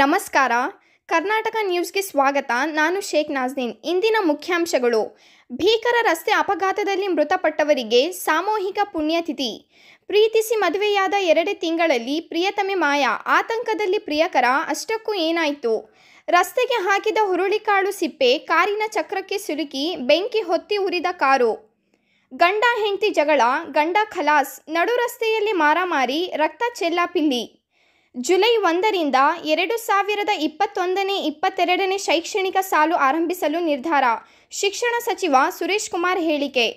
ನಮಸ್ಕಾರ ಕರ್ನಾಟಕ ನ್ಯೂಸ್ಗೆ ಸ್ವಾಗತ ನಾನು ಶೇಖ್ ನಾಜ್ದೀನ್ ಇಂದಿನ ಮುಖ್ಯಾಂಶಗಳು ಭೀಕರ ರಸ್ತೆ ಅಪಘಾತದಲ್ಲಿ ಮೃತಪಟ್ಟವರಿಗೆ ಸಾಮೂಹಿಕ ಪುಣ್ಯತಿಥಿ ಪ್ರೀತಿಸಿ ಮದುವೆಯಾದ ಎರಡೇ ತಿಂಗಳಲ್ಲಿ ಪ್ರಿಯತಮೆ ಮಾಯಾ ಆತಂಕದಲ್ಲಿ ಪ್ರಿಯಕರ ಅಷ್ಟಕ್ಕೂ ಏನಾಯಿತು ರಸ್ತೆಗೆ ಹಾಕಿದ ಹುರುಳಿಕಾಳು ಸಿಪ್ಪೆ ಕಾರಿನ ಚಕ್ರಕ್ಕೆ ಸಿಲುಕಿ ಬೆಂಕಿ ಹೊತ್ತಿ ಉರಿದ ಕಾರು ಗಂಡ ಹೆಂಡತಿ ಜಗಳ ಗಂಡ ಖಲಾಸ್ ನಡು ರಸ್ತೆಯಲ್ಲಿ ಮಾರಾಮಾರಿ ರಕ್ತ ಚೆಲ್ಲಾಪಿಲ್ಲಿ ಜುಲೈ ಒಂದರಿಂದ ಎರಡು ಸಾವಿರದ ಇಪ್ಪತ್ತೊಂದನೇ ಇಪ್ಪತ್ತೆರಡನೇ ಶೈಕ್ಷಣಿಕ ಸಾಲು ಆರಂಭಿಸಲು ನಿರ್ಧಾರ ಶಿಕ್ಷಣ ಸಚಿವ ಸುರೇಶ್ ಕುಮಾರ್ ಹೇಳಿಕೆ